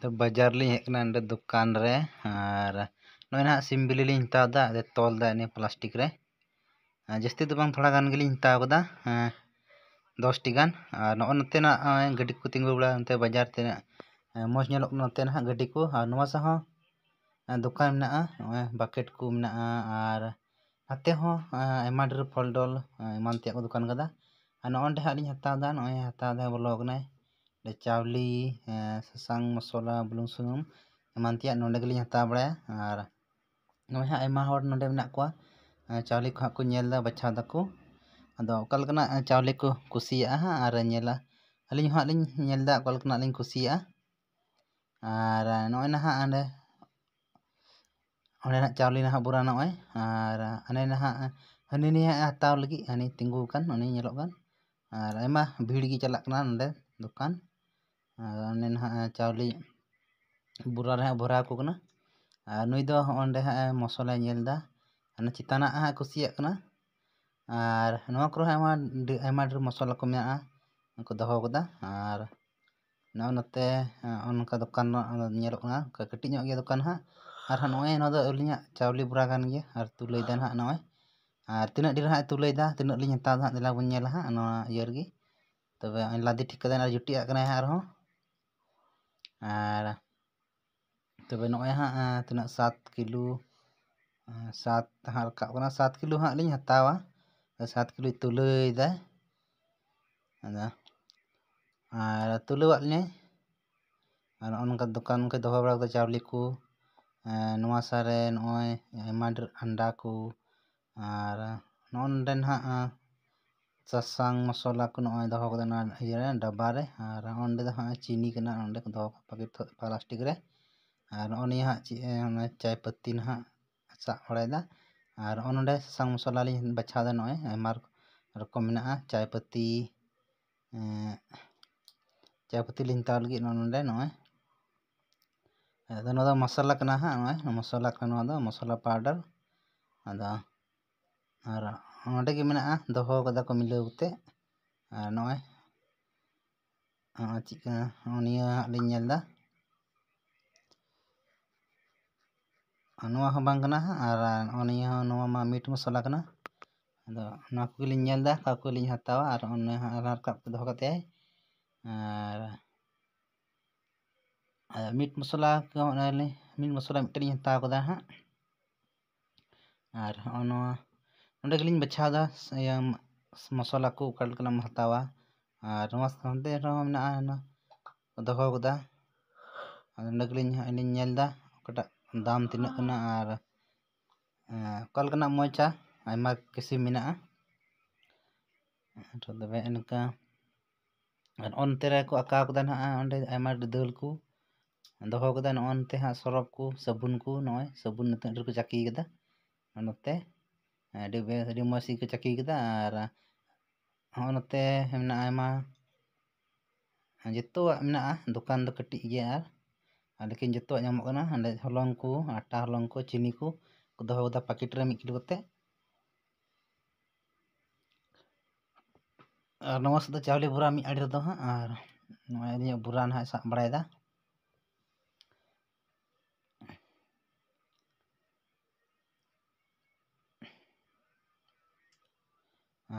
ᱛᱚ ᱵᱟᱡᱟᱨ ᱞᱤᱧ ᱦᱮᱡ ᱟᱠᱟᱱᱟ ᱱᱚᱰᱮ ᱫᱚᱠᱟᱱ ᱨᱮ ᱟᱨ ᱱᱚᱜᱼᱚᱭ ᱱᱟᱦᱟᱜ ᱥᱤᱢᱵᱤᱞᱤ ᱞᱤᱧ ᱦᱟᱛᱟᱣ ᱮᱫᱟ ᱟᱫᱚ ᱛᱚᱞ ᱮᱫᱟ ᱱᱤᱭᱟᱹ ᱯᱞᱟᱥᱴᱤᱠ ᱨᱮ ᱡᱟᱹᱥᱛᱤ ᱫᱚ ᱵᱟᱝ ᱛᱷᱚᱲᱟ ᱜᱟᱱ ᱜᱮᱞᱤᱧ ᱦᱟᱛᱟᱣ ᱟᱠᱟᱫᱟ ᱫᱚᱥᱴᱤ ᱜᱟᱱ ᱟᱨ ᱱᱚᱜᱼᱚᱭ ᱱᱚᱛᱮᱱᱟᱜ ᱜᱟᱹᱰᱤ ᱠᱚ ᱛᱤᱸᱜᱩ ᱵᱟᱲᱟᱜᱼᱟ ᱚᱱᱛᱮ ᱵᱟᱡᱟᱨ ᱛᱮᱱᱟᱜ ᱢᱚᱡᱽ ᱧᱮᱞᱚᱜ ᱠᱟᱱᱟ ᱱᱚᱛᱮ ᱱᱟᱦᱟᱜ ᱜᱟᱹᱰᱤ ᱠᱚ ᱟᱨ ᱱᱚᱣᱟ ᱥᱟᱶ ᱦᱚᱸ ᱫᱚᱠᱟᱱ ᱢᱮᱱᱟᱜᱼᱟ ᱱᱚᱜᱼᱚᱭ ᱵᱟᱠᱮᱴ ᱠᱚ ᱢᱮᱱᱟᱜᱼᱟ ᱟᱨ ᱱᱟᱛᱮ ᱦᱚᱸ ᱟᱭᱢᱟ ᱰᱷᱮᱨ ᱯᱷᱚᱞ ᱰᱚᱞ ᱮᱢᱟᱱ ᱛᱮᱭᱟᱜ ᱠᱚ ᱫᱚᱠᱟᱱ ᱟᱠᱟᱫᱟ ᱟᱨ ᱱᱚᱜᱼᱚᱸᱰᱮ ᱦᱟᱸᱜ ᱞᱤᱧ ᱦᱟᱛᱟᱣ ᱮᱫᱟ ᱱᱚᱜᱼᱚᱭ ᱦᱟᱛᱟᱣ ᱮᱫᱟ ᱵᱚᱞᱚ ᱟᱠᱟᱱᱟᱭ cawli, uh, eh, sesang masola belum sunum emantia eh, nonde geli nyata tabrak, ar nomeha ema hor nonde mena kwa uh, cawli kwa ku nyela baca daku ado kal kena uh, eh, cawli ku kusia ha ar nyela aling ha aling nyelda kal kena aling kusia ar noe naha ande ane nak cawli naha bura noe ar ane naha ane niha tau lagi ane tinggu kan ane nyelok kan ar ema bihul gi calak kena nonde dukan ᱟᱨ ᱚᱱᱮ ᱱᱟᱦᱟᱜ ᱪᱟᱣᱞᱮ ᱵᱚᱨᱟ ᱨᱮ ᱦᱟᱸᱜ ᱵᱷᱚᱨᱟᱣ ᱟᱠᱚ ᱠᱟᱱᱟ ᱟᱨ ᱱᱩᱭ ᱫᱚ ᱚᱸᱰᱮ ᱦᱟᱸᱜ ᱢᱚᱥᱞᱟᱭ ᱧᱮᱞ ᱮᱫᱟ ᱚᱱᱟ ᱪᱮᱛᱟᱱᱟᱜ ᱦᱟᱸᱜ ᱠᱩᱥᱤᱭᱟᱜ ᱠᱟᱱᱟ ᱟᱨ ᱱᱚᱣᱟ ᱠᱚᱨᱮ ᱦᱚᱸ ᱟᱭᱢᱟ ᱰᱷᱮᱨ ᱢᱚᱥᱞᱟ ᱠᱚ ᱢᱮᱱᱟᱜᱼᱟ ᱚᱱᱟ ᱠᱚ ᱫᱚᱦᱚ ᱟᱠᱟᱫᱟ ᱟᱨ ᱱᱚᱜᱼᱚᱭ ᱱᱚᱛᱮ ᱚᱱᱠᱟ ᱫᱚᱠᱟᱱ ᱧᱮᱞᱚᱜ ᱠᱟᱱᱟ ᱠᱟᱹᱴᱤᱡ ᱧᱚᱜ ᱜᱮᱭᱟ ᱫᱚᱠᱟᱱ ᱦᱟᱸᱜ ᱟᱨ ᱱᱚᱜᱼᱚᱭ ᱱᱚᱣᱟ ᱫᱚ ᱟᱹᱞᱤᱧᱟᱜ ᱪᱟᱣᱞᱮ ᱵᱚᱨᱟ ᱠᱟᱱ ᱜᱮᱭᱟ ᱟᱨ ᱛᱩᱞᱟᱹᱭ ᱮᱫᱟ ᱦᱟᱸᱜ ᱱᱚᱜᱼᱚᱭ ᱟᱨ ᱛᱤᱱᱟᱹᱜ ᱰᱷᱮᱨ ᱦᱟᱸᱜ ᱛᱩᱞᱟᱹᱭ ᱮᱫᱟ ᱛᱤᱱᱟᱹᱜ ᱞᱤᱧ ᱦᱟᱛᱟᱣ ᱮᱫᱟ ᱦᱟᱸᱜ ᱫᱮᱞᱟ ᱵᱚᱱ ᱧᱮᱞᱟ ᱦᱟᱸᱜ ᱱᱚᱣᱟ ᱤᱭᱟᱹ ᱨᱮᱜᱮ ᱛᱚᱵᱮ ᱞᱟᱫᱮ ᱴᱷᱤᱠ ᱠᱟᱫᱟᱭ ᱟᱨ ᱡᱩᱴᱤᱭᱟᱜ ᱠᱟᱱᱟᱭ ᱦᱟᱸᱜ ᱟᱨᱦᱚᱸ Nah, ah, tu benok ya ha, tu eh. ah, nak sat kilo, sat harga kena sat kilo ha, lihat tawa, sat kilo itu leh dah, ada, ada tu leh walnya, ada orang kat dukan ke dua belas tu cari ku, nuah sare, nuah eh, mader anda ku, ada ah, non den ha, ᱥᱟᱥᱟᱝ ᱢᱚᱥᱞᱟ ᱠᱚ ᱱᱚᱜᱼᱚᱭ ᱫᱚᱦᱚ ᱠᱟᱫᱟ ᱱᱚᱣᱟ ᱤᱭᱟᱹᱨᱮ ᱰᱟᱵᱟ ᱨᱮ ᱟᱨ ᱚᱸᱰᱮ ᱫᱚ ᱦᱟᱸᱜ ᱪᱤᱱᱤ ᱠᱟᱱᱟ ᱚᱸᱰᱮ ᱠᱚ ᱫᱚᱦᱚ ᱠᱟᱜᱼᱟ ᱯᱟᱠᱤᱴ ᱯᱞᱟᱥᱴᱤᱠ ᱨᱮ ᱟᱨ ᱱᱚᱜᱼᱚ ᱱᱤᱭᱟᱹ ᱦᱟᱸᱜ ᱪᱮᱫ ᱚᱱᱟ ᱪᱟᱭ ᱯᱟᱹᱛᱤ ᱱᱟᱦᱟᱸᱜ ᱥᱟᱵ ᱵᱟᱲᱟᱭᱮᱫᱟ ᱟᱨ ᱱᱚᱜᱼᱚ ᱱᱚᱰᱮ ᱥᱟᱥᱟᱝ ᱢᱚᱥᱞᱟ ᱞᱤᱧ ᱵᱟᱪᱷᱟᱣ ᱮᱫᱟ ᱱᱚᱜᱼᱚᱭ ᱟᱭᱢᱟ ᱨᱚᱠᱚᱢ ᱢᱮᱱᱟᱜᱼᱟ ᱪᱟᱭ ᱯᱟᱹᱛᱤ ᱪᱟᱭ ᱯᱟᱹᱛᱤ ᱞᱤᱧ ᱦᱟᱛᱟᱣ ᱞᱟᱹᱜᱤᱫ ᱱᱚᱜᱼᱚ ᱱᱚᱰᱮ ᱱᱚᱜᱼᱚᱭ ᱟᱫᱚ ᱱᱚᱣᱟ ᱫᱚ ᱢᱚᱥᱞᱟ ᱠᱟᱱᱟ ᱦᱟᱸᱜ ᱱᱚᱜᱼᱚᱭ ᱢᱚᱥᱞᱟ ᱠᱟᱱᱟ ᱱᱚᱣᱟ ᱫᱚ ᱢᱚᱥᱞᱟ ᱯᱟᱣᱰᱟᱨ ᱟᱫᱚ ᱟᱨ ᱚᱸᱰᱮ ᱜᱮ ᱢᱮᱱᱟᱜᱼᱟ ᱫᱚᱦᱚ ᱠᱟᱫᱟ ᱠᱚ ᱢᱤᱞᱟᱹᱣ ᱠᱟᱛᱮ ᱟᱨ ᱱᱚᱜᱼᱚᱭ ᱪᱮᱫ ᱠᱟᱱᱟ ᱱᱤᱭᱟᱹ ᱦᱟᱸᱜ ᱞᱤᱧ ᱧᱮᱞ ᱮᱫᱟ ᱱᱚᱣᱟ ᱦᱚᱸ ᱵᱟᱝ ᱠᱟᱱᱟ ᱟᱨ ᱱᱚᱜᱼᱚ ᱱᱤᱭᱟᱹ ᱦᱚᱸ ᱱᱚᱣᱟ ᱢᱟ ᱢᱤᱴ ᱢᱚᱥᱞᱟ ᱠᱟᱱᱟ ᱟᱫᱚ ᱱᱚᱣᱟ ᱠᱚᱜᱮ ᱞᱤᱧ ᱧᱮᱞ ᱮᱫᱟ ᱚᱠᱟ ᱠᱚ ᱞᱤᱧ ᱦᱟᱛᱟᱣᱟ ᱟᱨ ᱚᱱᱟ ᱦᱟᱸᱜ ᱨᱟᱠᱟᱵ ᱫᱚᱦᱚ ᱠᱟᱛᱮᱫ ᱟᱨ ᱢᱤᱴ ᱢᱚᱥᱞᱟ ᱠᱚ ᱚᱱᱟ ᱢᱤᱴ ᱢᱚᱥᱞᱟ ᱢᱤᱫᱴᱮᱱ ᱞᱤᱧ ᱦᱟᱛᱟᱣ ᱠᱟᱫᱟ ᱦᱟᱸᱜ ᱟᱨ ᱦᱚᱸᱜᱼᱚ ᱱᱚᱣᱟ ᱚᱸᱰᱮ ᱜᱮᱞᱤᱧ ᱵᱟᱪᱷᱟᱣᱫᱟ ᱢᱚᱥᱞᱟ ᱠᱚ ᱚᱠᱟ ᱞᱮᱠᱟᱱᱟᱜ ᱮᱢ ᱦᱟᱛᱟᱣᱟ ᱟᱨ ᱱᱚᱣᱟ ᱥᱟᱶᱛᱮ ᱟᱨᱦᱚᱸ ᱢᱮᱱᱟᱜᱼᱟ ᱚᱱᱟ ᱫᱚᱦᱚ ᱟᱠᱟᱫᱟ ᱟᱫᱚ ᱚᱸᱰᱮ ᱜᱮᱞᱤᱧ ᱟᱹᱞᱤᱧ ᱧᱮᱞᱫᱟ ᱚᱠᱟᱴᱟᱜ ᱫᱟᱢ ᱛᱤᱱᱟᱹᱜ ᱠᱟᱱᱟ ᱟᱨ ᱚᱠᱟ ᱞᱮᱠᱟᱱᱟᱜ ᱢᱚᱡᱟ ᱟᱭᱢᱟ ᱠᱤᱥᱤᱢ ᱢᱮᱱᱟᱜᱼᱟ ᱟᱨ ᱛᱚᱵᱮ ᱚᱱᱠᱟ ᱟᱨ ᱚᱱᱛᱮ ᱨᱮᱠᱚ ᱟᱸᱠᱟᱣ ᱠᱟᱫᱟ ᱱᱟᱦᱟᱜ ᱚᱸᱰᱮ ᱟᱭᱢᱟ ᱫᱟᱹᱞ ᱠᱚ ᱫᱚᱦᱚ ᱠᱟᱫᱟ ᱱᱚᱜᱼᱚ ᱱᱚᱛᱮ ᱦᱟᱸᱜ ᱥᱚᱨᱚᱯ ᱠᱚ ᱥᱟᱵᱚᱱ ᱠᱚ ᱱᱚᱜᱼᱚᱭ ᱥᱟᱵᱚᱱ ᱱᱤᱛᱚᱜ ᱨᱮᱠᱚ ᱪᱟᱹᱠᱤ ᱠᱟᱫᱟ ᱱᱚᱛᱮ ada eh, bel tadi masih kecaki kita arah eh, oh nate emna ama anjeto wa emna ah tukang tu ketik je ar ah. ada kin jeto wa nyamuk kena anda ah, holongku atah holongku cini ku kudah kudah paket ramai kita kete eh. ar nama sudah jauh lebih buram ini ada tuh ah. ha ar nama ini buram ha sak berada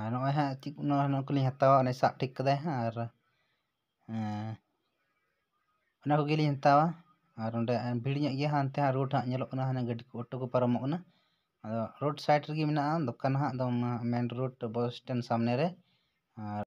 ᱟᱨ ᱱᱚᱜᱼᱚᱭ ᱦᱟᱸᱜ ᱪᱮᱫ ᱱᱚᱣᱟ ᱱᱚᱣᱟ ᱠᱚᱞᱤᱧ ᱦᱟᱛᱟᱣᱟ ᱚᱱᱮ ᱥᱟᱵ ᱴᱷᱤᱠ ᱠᱟᱫᱟᱭ ᱦᱟᱸᱜ ᱟᱨ ᱚᱱᱟ ᱠᱚᱜᱮᱞᱤᱧ ᱦᱟᱛᱟᱣᱟ ᱟᱨ ᱚᱸᱰᱮ ᱵᱷᱤᱲ ᱧᱚᱜ ᱜᱮᱭᱟ ᱦᱟᱱᱛᱮ ᱦᱟᱸᱜ ᱨᱳᱰ ᱦᱟᱸᱜ ᱧᱮᱞᱚᱜ ᱠᱟᱱᱟ ᱦᱟᱱᱮ ᱜᱟᱹᱰᱤ ᱠᱚ ᱚᱴᱳ ᱠᱚ ᱯᱟᱨᱚᱢᱚᱜ ᱠᱟᱱᱟ ᱟᱫᱚ ᱨᱳᱰ ᱥᱟᱭᱤᱰ ᱨᱮᱜᱮ ᱢᱮᱱᱟᱜᱼᱟ ᱫᱚᱠᱟᱱ ᱦᱟᱸᱜ ᱟᱫᱚ ᱢᱮᱱ ᱨᱳᱰ ᱵᱟᱥ ᱥᱴᱮᱱᱰ ᱥᱟᱢᱱᱮ ᱨᱮ ᱟᱨ